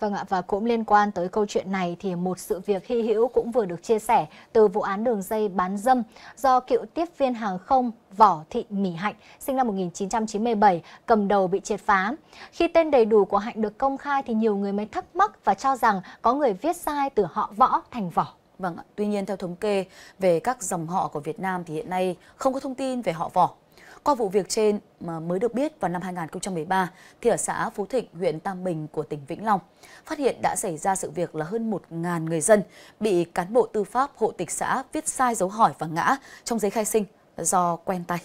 Vâng ạ, và cũng liên quan tới câu chuyện này thì một sự việc hy hữu cũng vừa được chia sẻ từ vụ án đường dây bán dâm do cựu tiếp viên hàng không Võ Thị Mỹ Hạnh sinh năm 1997 cầm đầu bị triệt phá. Khi tên đầy đủ của Hạnh được công khai thì nhiều người mới thắc mắc và cho rằng có người viết sai từ họ Võ thành Võ. Vâng, tuy nhiên theo thống kê về các dòng họ của Việt Nam thì hiện nay không có thông tin về họ Võ qua vụ việc trên mà mới được biết vào năm 2013 thì ở xã Phú Thịnh, huyện Tam Bình của tỉnh Vĩnh Long, phát hiện đã xảy ra sự việc là hơn 1.000 người dân bị cán bộ tư pháp hộ tịch xã viết sai dấu hỏi và ngã trong giấy khai sinh do quen tay.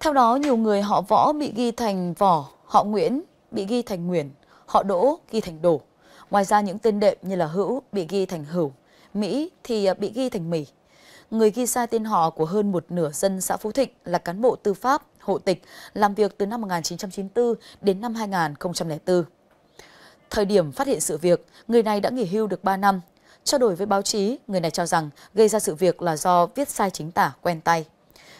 Theo đó, nhiều người họ võ bị ghi thành vỏ, họ Nguyễn bị ghi thành Nguyễn, họ Đỗ ghi thành Đổ. Ngoài ra những tên đệm như là Hữu bị ghi thành Hữu, Mỹ thì bị ghi thành Mỹ người ghi sai tên họ của hơn một nửa dân xã Phú Thịnh là cán bộ tư pháp, hộ tịch, làm việc từ năm 1994 đến năm 2004. Thời điểm phát hiện sự việc, người này đã nghỉ hưu được 3 năm. Trao đổi với báo chí, người này cho rằng gây ra sự việc là do viết sai chính tả quen tay.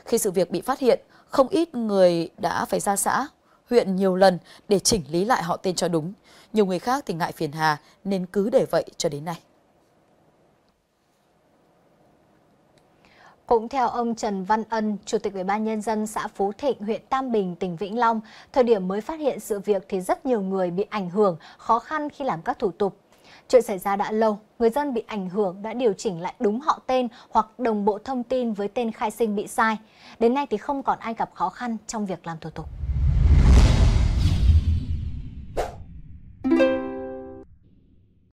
Khi sự việc bị phát hiện, không ít người đã phải ra xã, huyện nhiều lần để chỉnh lý lại họ tên cho đúng. Nhiều người khác thì ngại phiền hà nên cứ để vậy cho đến nay. Cũng theo ông Trần Văn Ân, Chủ tịch Ủy ban Nhân dân xã Phú Thịnh, huyện Tam Bình, tỉnh Vĩnh Long, thời điểm mới phát hiện sự việc thì rất nhiều người bị ảnh hưởng, khó khăn khi làm các thủ tục. Chuyện xảy ra đã lâu, người dân bị ảnh hưởng đã điều chỉnh lại đúng họ tên hoặc đồng bộ thông tin với tên khai sinh bị sai. Đến nay thì không còn ai gặp khó khăn trong việc làm thủ tục.